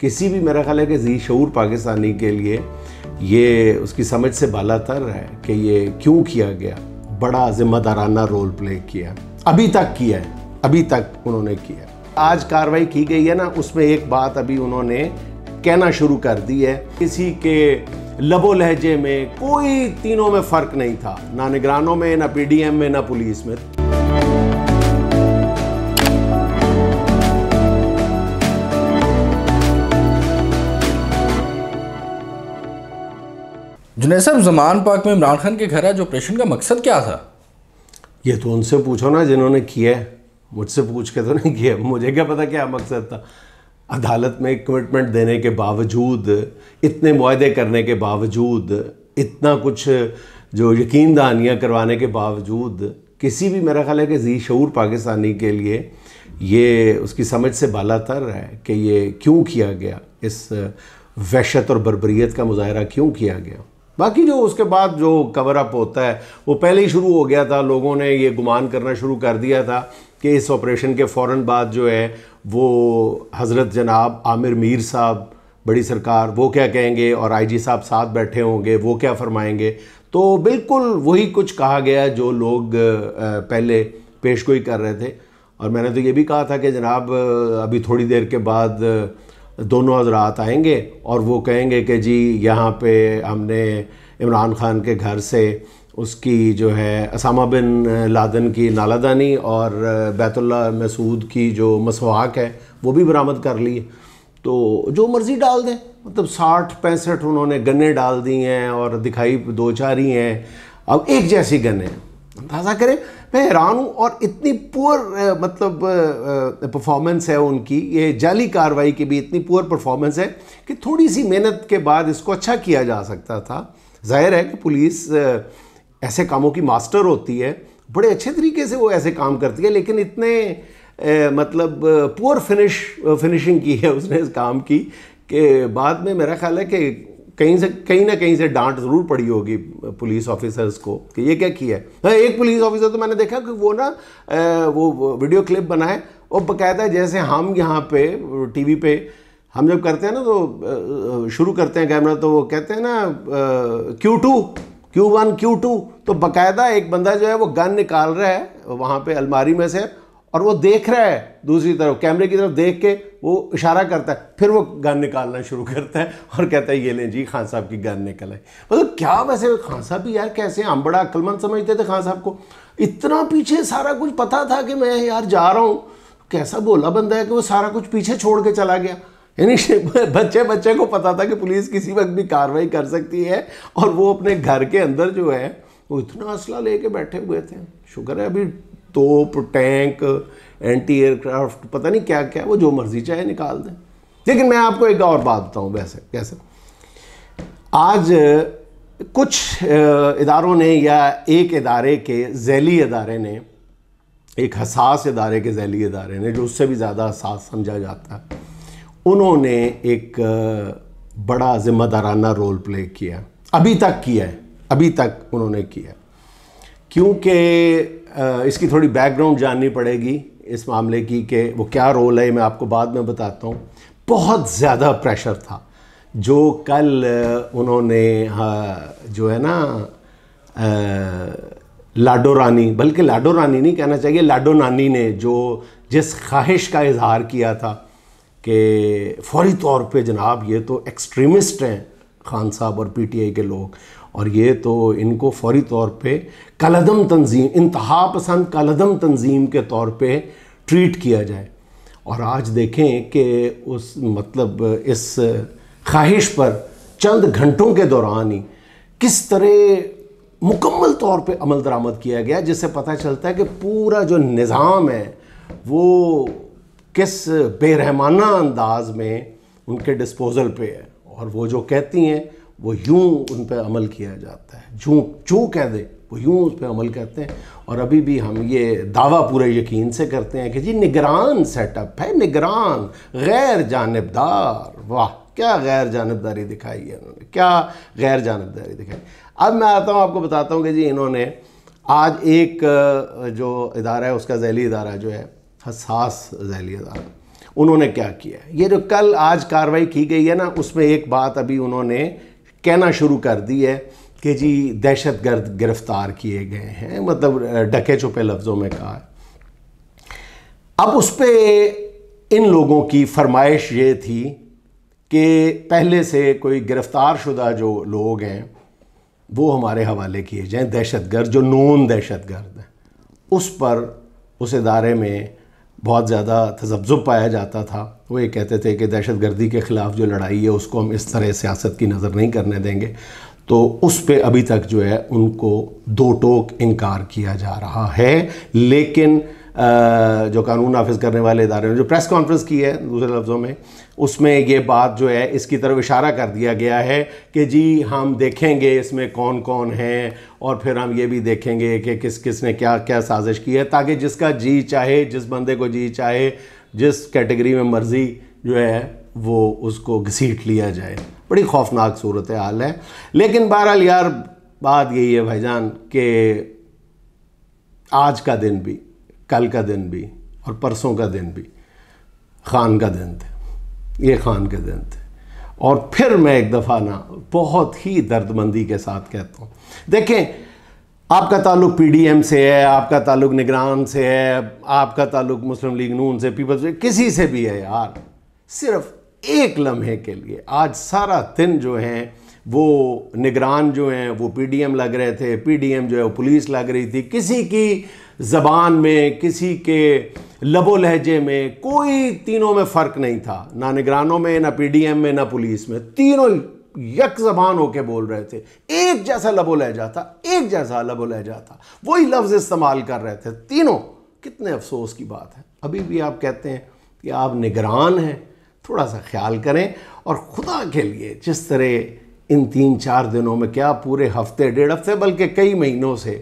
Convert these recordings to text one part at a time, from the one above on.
किसी भी मेरा ख्याल है कि जी शूर पाकिस्तानी के लिए ये उसकी समझ से बालातर है कि ये क्यों किया गया बड़ा ज़िम्मेदाराना रोल प्ले किया अभी तक किया है अभी तक उन्होंने किया आज कार्रवाई की गई है ना उसमें एक बात अभी उन्होंने कहना शुरू कर दी है किसी के लबो लहजे में कोई तीनों में फ़र्क नहीं था ना निगरानों में ना पीडीएम में ना पुलिस में जुनेद साहब जमान पाक में इमरान खान के घर आज ऑपरेशन का मकसद क्या था ये तो उनसे पूछो ना जिन्होंने किया है मुझसे पूछ के तो नहीं किया मुझे क्या पता क्या मकसद था अदालत में कमिटमेंट देने के बावजूद इतने माहदे करने के बावजूद इतना कुछ जो यकीन दहानियाँ करवाने के बावजूद किसी भी मेरा ख्याल है कि जी शूर पाकिस्तानी के लिए ये उसकी समझ से बाला तर है कि ये क्यों किया गया इस वहशत और बरबरीत का मुजाहरा क्यों किया गया बाकी जो उसके बाद जो कवर अप होता है वो पहले ही शुरू हो गया था लोगों ने ये गुमान करना शुरू कर दिया था कि इस ऑपरेशन के फ़ौर बाद जो है वो हज़रत जनाब आमिर मीर साहब बड़ी सरकार वो क्या कहेंगे और आईजी साहब साथ बैठे होंगे वो क्या फरमाएंगे तो बिल्कुल वही कुछ कहा गया जो लोग पहले पेश गोई कर रहे थे और मैंने तो ये भी कहा था कि जनाब अभी थोड़ी देर के बाद दोनों हजरात आएंगे और वो कहेंगे कि जी यहाँ पे हमने इमरान खान के घर से उसकी जो है असामा बिन लादन की नालादानी और बैतुल्ला मसूद की जो मसवाक है वो भी बरामद कर ली तो जो मर्ज़ी डाल दें मतलब साठ पैंसठ उन्होंने गन्ने डाल दी हैं और दिखाई दो चार ही हैं अब एक जैसी गन्ने अंदाज़ा करें मैं हैरान हूँ और इतनी पुअर मतलब परफॉर्मेंस है उनकी ये जाली कार्रवाई की भी इतनी पुअर परफॉर्मेंस है कि थोड़ी सी मेहनत के बाद इसको अच्छा किया जा सकता था जाहिर है कि पुलिस ऐसे कामों की मास्टर होती है बड़े अच्छे तरीके से वो ऐसे काम करती है लेकिन इतने ए, मतलब पुअर फिनिश फिनिशिंग की है उसने इस काम की कि बाद में मेरा ख्याल है कि कहीं से कहीं ना कहीं से डांट जरूर पड़ी होगी पुलिस ऑफिसर्स को कि ये क्या किया है हाँ, एक पुलिस ऑफिसर तो मैंने देखा कि वो ना वो वीडियो क्लिप बनाए और बकायदा जैसे हम यहाँ पे टीवी पे हम जब करते हैं ना तो शुरू करते हैं कैमरा तो वो कहते हैं ना Q two Q one Q two तो बकायदा एक बंदा जो है वो गन निकाल रहा है वहाँ पे अलमारी में से और वो देख रहा है दूसरी तरफ कैमरे की तरफ देख के वो इशारा करता है फिर वो गन निकालना शुरू करता है और कहता है ये लें जी खान साहब की गन निकल आई मतलब क्या वैसे खान साहब भी यार कैसे हम बड़ा अक्लमंद समझते थे खान साहब को इतना पीछे सारा कुछ पता था कि मैं यार जा रहा हूँ कैसा बोला बंदा है कि वो सारा कुछ पीछे छोड़ के चला गया यानी बच्चे बच्चे को पता था कि पुलिस किसी वक्त भी कार्रवाई कर सकती है और वो अपने घर के अंदर जो है वो इतना असला लेके बैठे हुए थे शुक्र है अभी तोप टैंक एंटी एयरक्राफ्ट पता नहीं क्या क्या वो जो मर्जी चाहे निकाल दें लेकिन मैं आपको एक और बात बताऊँ वैसे कैसे आज कुछ इदारों ने या एक इदारे के जैली इदारे ने एक हसास इदारे के जैली इदारे ने जो उससे भी ज़्यादा हसास समझा जाता है उन्होंने एक बड़ा ज़िम्मेदाराना रोल प्ले किया अभी तक किया है अभी तक उन्होंने किया है क्योंकि इसकी थोड़ी बैकग्राउंड जाननी पड़ेगी इस मामले की कि वो क्या रोल है मैं आपको बाद में बताता हूँ बहुत ज़्यादा प्रेशर था जो कल उन्होंने जो है ना लाडो रानी बल्कि लाडो रानी नहीं कहना चाहिए लाडो नानी ने जो जिस ख्वाहिश का इजहार किया था कि फौरी तौर पे जनाब ये तो एक्सट्रीमिस्ट हैं खान साहब और पीटीआई के लोग और ये तो इनको फौरी तौर पे कलदम तंजीम इंतहा पसंद कलदम तंजीम के तौर पे ट्रीट किया जाए और आज देखें कि उस मतलब इस ख्वाहिश पर चंद घंटों के दौरान ही किस तरह मुकम्मल तौर पे अमल दरामद किया गया जिससे पता चलता है कि पूरा जो निज़ाम है वो किस बेरहमाना अंदाज में उनके डिस्पोज़ल पे है और वो जो कहती हैं वो यूं उन पर अमल किया जाता है जो जो कह दे वो यूं उस पर अमल करते हैं और अभी भी हम ये दावा पूरे यकीन से करते हैं कि जी निगरान सेटअप है निगरान गैर जानबदार वाह क्या गैर जानबदारी दिखाई है इन्होंने क्या गैर जानबदारी दिखाई अब मैं आता हूँ आपको बताता हूँ कि जी इन्होंने आज एक जो इदारा है उसका जैली इदारा जो है हसास जैली इदारा उन्होंने क्या किया ये जो कल आज कार्रवाई की गई है ना उसमें एक बात अभी उन्होंने कहना शुरू कर दी है कि जी दहशत गर्द गिरफ्तार किए गए हैं मतलब ढके छुपे लफ्ज़ों में कहा है अब उस पर इन लोगों की फरमाइश ये थी कि पहले से कोई गिरफ़्तार शुदा जो लोग हैं वो हमारे हवाले किए जाए दहशत गर्द जो नून दहशत गर्द हैं उस पर उस इदारे में बहुत ज़्यादा तजब्ज़ुब पाया जाता था वो ये कहते थे कि दहशत गर्दी के ख़िलाफ़ जो लड़ाई है उसको हम इस तरह सियासत की नज़र नहीं करने देंगे तो उस पर अभी तक जो है उनको दो टोक इनकार किया जा रहा है लेकिन जो कानून नाफिज करने वाले इदारे ने जो प्रेस कॉन्फ्रेंस की है दूसरे लफ्ज़ों में उसमें ये बात जो है इसकी तरफ इशारा कर दिया गया है कि जी हम देखेंगे इसमें कौन कौन है और फिर हम ये भी देखेंगे कि किस किस ने क्या क्या साजिश की है ताकि जिसका जी चाहे जिस बंदे को जी चाहे जिस कैटेगरी में मर्ज़ी जो है वो उसको घसीट लिया जाए बड़ी खौफनाक सूरत हाल है लेकिन बहरहाल यार बात यही है भाईजान कि आज का दिन भी कल का दिन भी और परसों का दिन भी खान का दिन थे ये खान के दिन थे और फिर मैं एक दफ़ा ना बहुत ही दर्दमंदी के साथ कहता हूँ देखें आपका ताल्लुक पीडीएम से है आपका ताल्लुक निगरान से है आपका ताल्लुक मुस्लिम लीग नून से पीपल्स किसी से भी है यार सिर्फ एक लम्हे के लिए आज सारा दिन जो है वो निगरान जो हैं वो पीडीएम लग रहे थे पीडीएम जो है वो पुलिस लग रही थी किसी की ज़बान में किसी के लबो लहजे में कोई तीनों में फ़र्क नहीं था ना निगरानों में ना पीडीएम में ना पुलिस में तीनों यक जबान होके बोल रहे थे एक जैसा लबो लहजा था एक जैसा लबो लहजा था वही लफ्ज़ इस्तेमाल कर रहे थे तीनों कितने अफसोस की बात है अभी भी आप कहते हैं कि आप निगरान हैं थोड़ा सा ख्याल करें और खुदा के लिए जिस तरह इन तीन चार दिनों में क्या पूरे हफ्ते डेढ़ हफ्ते बल्कि कई महीनों से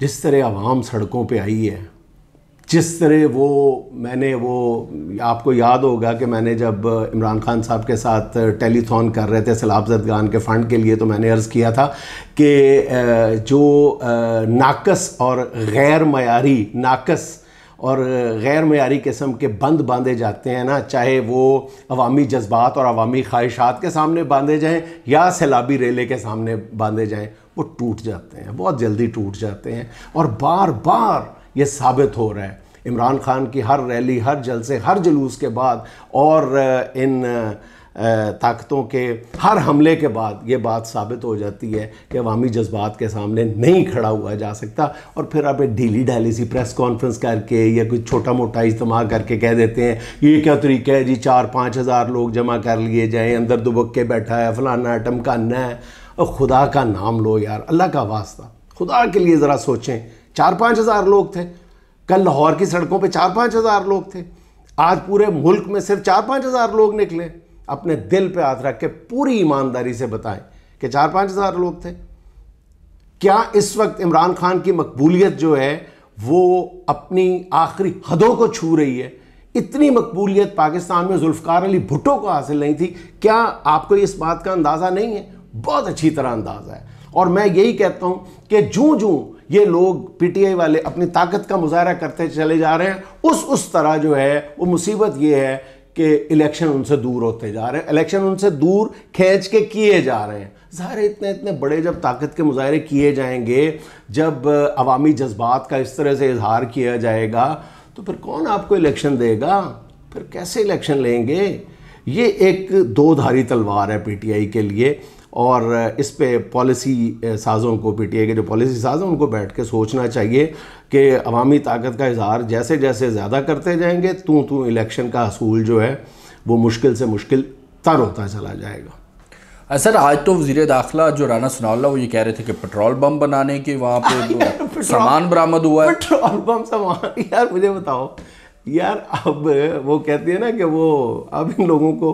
जिस तरह आवाम सड़कों पे आई है जिस तरह वो मैंने वो आपको याद होगा कि मैंने जब इमरान खान साहब के साथ टेलीथॉन कर रहे थे सैलाब जदगान के फ़ंड के लिए तो मैंने अर्ज़ किया था कि जो नाकस और गैर मयारी नाकस और गैर मैारी किस्म के बंद बांधे जाते हैं ना चाहे वो अवामी जज्बात और अवामी ख्वाहिशात के सामने बांधे जाएँ या सैलाबी रेले के सामने बांधे जाएँ वो टूट जाते हैं बहुत जल्दी टूट जाते हैं और बार बार ये साबित हो रहा है इमरान खान की हर रैली हर जलसे हर जुलूस के बाद और इन ताकतों के हर हमले के बाद ये बात साबित हो जाती है कि अवामी जज्बात के सामने नहीं खड़ा हुआ जा सकता और फिर आप एक ढीली ढाली सी प्रेस कॉन्फ्रेंस करके या कुछ छोटा मोटा इज्तम करके कह देते हैं ये क्या तरीका है जी चार पाँच हज़ार लोग जमा कर लिए जाएँ अंदर दुबक के बैठा है फलाना है टमकाना है और खुदा का नाम लो यार अल्लाह का वास्ता खुदा के लिए ज़रा सोचें चार पाँच हज़ार लोग थे कल लाहौर की सड़कों पर चार पाँच हज़ार लोग थे आज पूरे मुल्क में सिर्फ चार पाँच हज़ार लोग निकले अपने दिल पे हाथ रख के पूरी ईमानदारी से बताएं कि चार पांच हज़ार लोग थे क्या इस वक्त इमरान खान की मकबूलियत जो है वो अपनी आखिरी हदों को छू रही है इतनी मकबूलियत पाकिस्तान में जुल्फकार अली भुट्टो को हासिल नहीं थी क्या आपको इस बात का अंदाज़ा नहीं है बहुत अच्छी तरह अंदाज़ा है और मैं यही कहता हूं कि जू जूँ ये लोग पीटीआई वाले अपनी ताकत का मुजाहरा करते चले जा रहे हैं उस उस तरह जो है वो मुसीबत ये है कि इलेक्शन उनसे दूर होते जा रहे हैं इलेक्शन उनसे दूर खींच के किए जा रहे हैं ज़ाहिर इतने इतने बड़े जब ताकत के मुजाहरे किए जाएंगे जब अवामी जज्बात का इस तरह से इजहार किया जाएगा तो फिर कौन आपको इलेक्शन देगा फिर कैसे इलेक्शन लेंगे ये एक दो धारी तलवार है पीटीआई के लिए और इस पे पॉलिसी साज़ों को पीटीआई के जो पॉलिसी साज हैं उनको बैठ के सोचना चाहिए कि अवामी ताकत का इजहार जैसे जैसे ज़्यादा करते जाएंगे तो तू इलेक्शन का असूल जो है वो मुश्किल से मुश्किल तर होता चला जाएगा सर आज तो वजी दाखिला जो राना सनाउल्ला वो ये कह रहे थे कि पेट्रोल बम बनाने के वहाँ पे सामान बरामद हुआ है पेट्रोल बम सामान यार मुझे बताओ यार अब वो कहती है ना कि वो अब इन लोगों को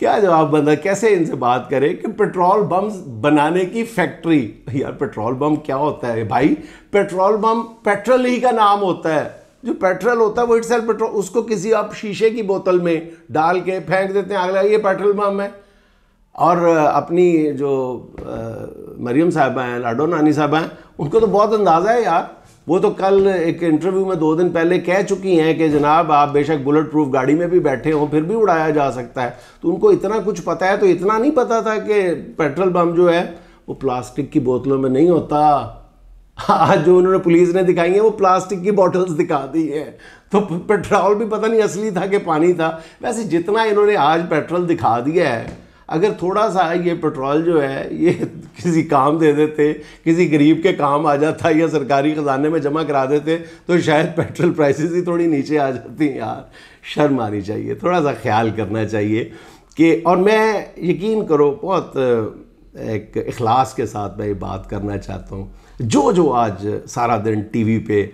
क्या जवाब बंदा कैसे इनसे बात करें कि पेट्रोल बम बनाने की फैक्ट्री यार पेट्रोल बम क्या होता है भाई पेट्रोल बम पेट्रोल ही का नाम होता है जो पेट्रोल होता है वो इट्स पेट्रोल उसको किसी आप शीशे की बोतल में डाल के फेंक देते हैं अगला ये पेट्रोल बम है और अपनी जो मरियम साहबा हैं लाडो नानी साहबा हैं उनको तो बहुत अंदाज़ा है यार वो तो कल एक इंटरव्यू में दो दिन पहले कह चुकी हैं कि जनाब आप बेशक बुलेट प्रूफ गाड़ी में भी बैठे हों फिर भी उड़ाया जा सकता है तो उनको इतना कुछ पता है तो इतना नहीं पता था कि पेट्रोल पम्प जो है वो प्लास्टिक की बोतलों में नहीं होता आज जो उन्होंने पुलिस ने दिखाई है वो प्लास्टिक की बॉटल्स दिखा दी है तो पेट्रोल भी पता नहीं असली था कि पानी था वैसे जितना इन्होंने आज पेट्रोल दिखा दिया है अगर थोड़ा सा ये पेट्रोल जो है ये किसी काम दे देते किसी गरीब के काम आ जाता या सरकारी ख़जाने में जमा करा देते तो शायद पेट्रोल प्राइसेस ही थोड़ी नीचे आ जाती यार शर्म आनी चाहिए थोड़ा सा ख्याल करना चाहिए कि और मैं यकीन करो बहुत एक इखलास के साथ मैं ये बात करना चाहता हूँ जो जो आज सारा दिन वी पर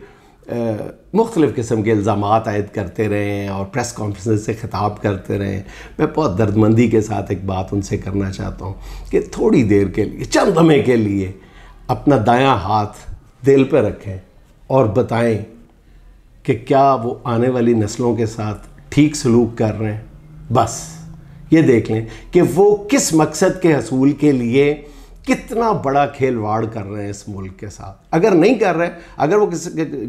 मुख्तलिफ़ किस्म के इल्ज़ाम आयद करते रहें और प्रेस कॉन्फ्रेंस से ख़िताब करते रहें मैं बहुत दर्दमंदी के साथ एक बात उनसे करना चाहता हूँ कि थोड़ी देर के लिए चंद हमें के लिए अपना दायां हाथ दिल पर रखें और बताएं कि क्या वो आने वाली नस्लों के साथ ठीक सलूक कर रहे हैं बस ये देख लें कि वो किस मकसद के हसूल के लिए कितना बड़ा खेलवाड़ कर रहे हैं इस मुल्क के साथ अगर नहीं कर रहे अगर वो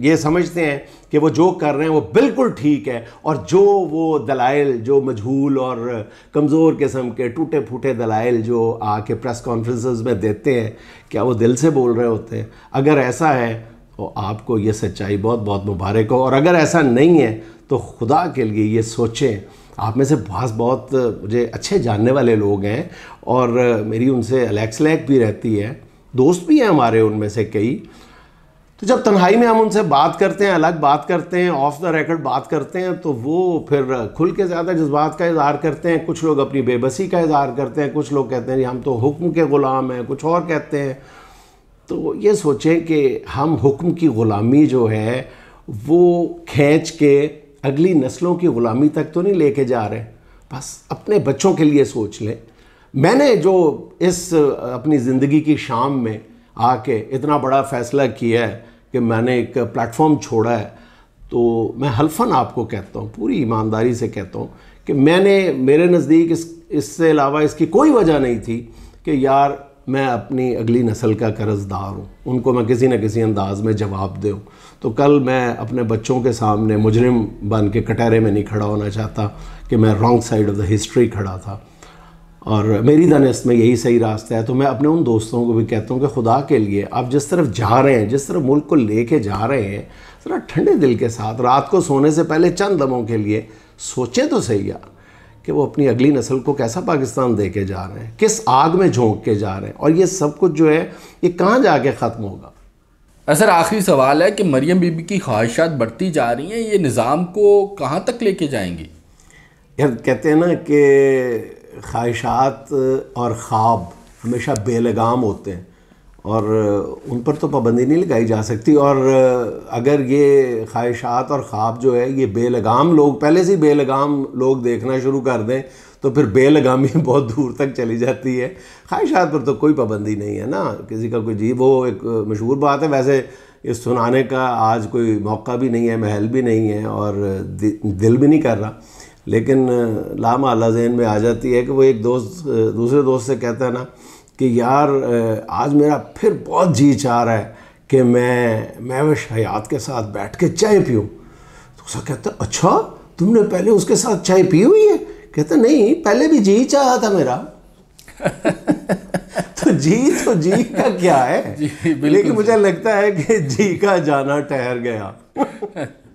ये समझते हैं कि वो जो कर रहे हैं वो बिल्कुल ठीक है और जो वो दलाइल जो मजहूल और कमज़ोर किस्म के टूटे फूटे दलाइल जो आके प्रेस कॉन्फ्रेंसेस में देते हैं क्या वो दिल से बोल रहे होते हैं अगर ऐसा है तो आपको ये सच्चाई बहुत बहुत मुबारक हो और अगर ऐसा नहीं है तो खुदा के लिए ये सोचें आप में से बहुत बहुत मुझे अच्छे जानने वाले लोग हैं और मेरी उनसे अलैक्स लैक भी रहती है दोस्त भी हैं हमारे उनमें से कई तो जब तन्हाई में हम उनसे बात करते हैं अलग बात करते हैं ऑफ द रिकॉर्ड बात करते हैं तो वो फिर खुल के ज़्यादा जज्बात का इजहार करते हैं कुछ लोग अपनी बेबसी का इजहार करते हैं कुछ लोग कहते हैं हम तो हुक्म के ग़ुलाम हैं कुछ और कहते हैं तो ये सोचें कि हम हुक्म की ग़ुलामी जो है वो खींच के अगली नस्लों की ग़ुलामी तक तो नहीं लेके जा रहे बस अपने बच्चों के लिए सोच लें मैंने जो इस अपनी ज़िंदगी की शाम में आके इतना बड़ा फ़ैसला किया है कि मैंने एक प्लेटफॉर्म छोड़ा है तो मैं हल्फन आपको कहता हूँ पूरी ईमानदारी से कहता हूँ कि मैंने मेरे नज़दीक इस इससे अलावा इसकी कोई वजह नहीं थी कि यार मैं अपनी अगली नस्ल का कर्जदार हूँ उनको मैं किसी न किसी अंदाज में जवाब दूँ तो कल मैं अपने बच्चों के सामने मुजरिम बन के कटहरे में नहीं खड़ा होना चाहता कि मैं wrong side of the history खड़ा था और मेरी दानस्त में यही सही रास्ता है तो मैं अपने उन दोस्तों को भी कहता हूँ कि खुदा के लिए आप जिस तरफ जा रहे हैं जिस तरफ मुल्क को ले कर जा रहे हैं ज़रा ठंडे दिल के साथ रात को सोने से पहले चंद दमों के लिए सोचें तो सही यार कि वो अपनी अगली नस्ल को कैसा पाकिस्तान दे के जा रहे हैं किस आग में झोंक के जा रहे हैं और ये सब कुछ जो है ये कहाँ जाके ख़त्म होगा असर आखिरी सवाल है कि मरियम बीबी की ख्वाहिशात बढ़ती जा रही हैं ये निज़ाम को कहाँ तक लेके जाएंगी यार कहते हैं ना कि ख्वाहिशात और ख्वाब हमेशा बेलगाम होते हैं और उन पर तो पाबंदी नहीं लगाई जा सकती और अगर ये ख्वाहिशात और ख्वाब जो है ये बेलगाम लोग पहले से ही बेलगाम लोग देखना शुरू कर दें तो फिर बेलगामी बहुत दूर तक चली जाती है ख्वाहिशात पर तो कोई पाबंदी नहीं है ना किसी का कोई जी वो एक मशहूर बात है वैसे इस सुनाने का आज कोई मौका भी नहीं है महल भी नहीं है और दिल भी नहीं कर रहा लेकिन लामा आला जहन में आ जाती है कि वो एक दोस्त दूसरे दोस्त से कहता है ना कि यार आज मेरा फिर बहुत जी चाह रहा है कि मैं मैवश हयात के साथ बैठ के चाय पीऊँ तो उसका कहता अच्छा तुमने पहले उसके साथ चाय पी हुई है कहता नहीं पहले भी जी चाह था मेरा तो जी तो जी का क्या है लेकिन मुझे लगता है कि जी का जाना ठहर गया